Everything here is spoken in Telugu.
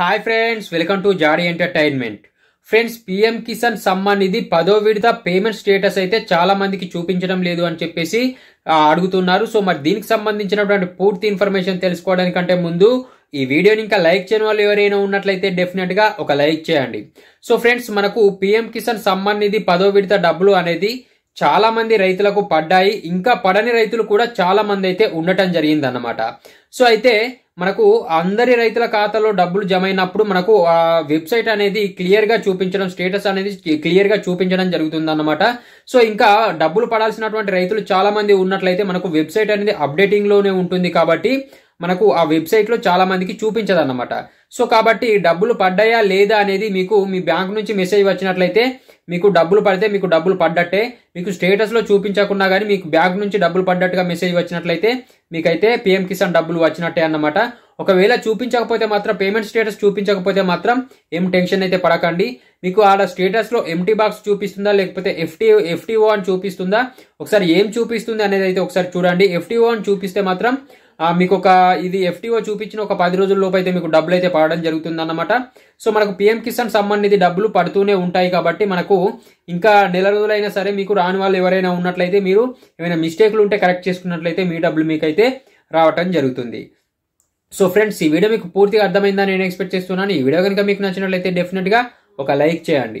hi friends welcome to Jadi entertainment friends PM Kisan Samman Nidhi పదో విడత పేమెంట్ స్టేటస్ అయితే చాలా మందికి చూపించడం లేదు అని చెప్పేసి అడుగుతున్నారు సో మరి దీనికి సంబంధించినటువంటి పూర్తి ఇన్ఫర్మేషన్ తెలుసుకోవడానికంటే ముందు ఈ వీడియోని ఇంకా లైక్ చేయని వాళ్ళు ఎవరైనా ఉన్నట్లయితే డెఫినెట్ గా ఒక లైక్ చేయండి సో ఫ్రెండ్స్ మనకు పిఎం కిసాన్ సమ్మాన్ నిధి పదో విడత డబ్బులు అనేది చాలా మంది రైతులకు పడ్డాయి ఇంకా పడని రైతులు కూడా చాలా మంది అయితే ఉండటం జరిగింది అన్నమాట సో అయితే మనకు అందరి రైతుల ఖాతాలో డబ్బులు జమ అయినప్పుడు మనకు ఆ వెబ్సైట్ అనేది క్లియర్ గా చూపించడం స్టేటస్ అనేది క్లియర్ గా చూపించడం జరుగుతుంది అనమాట సో ఇంకా డబ్బులు పడాల్సినటువంటి రైతులు చాలా మంది ఉన్నట్లయితే మనకు వెబ్సైట్ అనేది అప్డేటింగ్ లోనే ఉంటుంది కాబట్టి మనకు ఆ వెబ్సైట్ లో చాలా మందికి చూపించదన్నమాట సో కాబట్టి డబ్బులు పడ్డాయా లేదా అనేది మీకు మీ బ్యాంక్ నుంచి మెసేజ్ వచ్చినట్లయితే మీకు డబ్బులు పడితే మీకు డబ్బులు పడ్డట్టే మీకు స్టేటస్లో చూపించకుండా కానీ మీకు బ్యాంక్ నుంచి డబ్బులు పడ్డట్టుగా మెసేజ్ వచ్చినట్లయితే మీకైతే పిఎం కిసాన్ డబ్బులు వచ్చినట్టే అన్నమాట ఒకవేళ చూపించకపోతే మాత్రం పేమెంట్ స్టేటస్ చూపించకపోతే మాత్రం ఏం టెన్షన్ అయితే పడకండి మీకు ఆడ స్టేటస్లో ఎంటీ బాక్స్ చూపిస్తుందా లేకపోతే ఎఫ్టీ ఎఫ్టీఓ అని చూపిస్తుందా ఒకసారి ఏం చూపిస్తుంది అనేది అయితే ఒకసారి చూడండి ఎఫ్టీఓ అని చూపిస్తే మాత్రం మీకు ఒక ఇది ఎఫ్టీఓ చూపించిన ఒక పది రోజుల లోపు అయితే మీకు డబ్బులు అయితే పడడం జరుగుతుంది అనమాట సో మనకు పిఎం కిసాన్ సంబంధించి డబ్బులు పడుతూనే ఉంటాయి కాబట్టి మనకు ఇంకా నెల రోజులైనా సరే మీకు రాని వాళ్ళు ఎవరైనా ఉన్నట్లయితే మీరు ఏమైనా మిస్టేక్లు ఉంటే కరెక్ట్ చేసుకున్నట్లయితే మీ డబ్బులు మీకైతే రావటం జరుగుతుంది సో ఫ్రెండ్స్ ఈ వీడియో మీకు పూర్తిగా అర్థమైందని నేను ఎక్స్పెక్ట్ చేస్తున్నాను ఈ వీడియో కనుక మీకు నచ్చినట్లయితే డెఫినెట్గా ఒక లైక్ చేయండి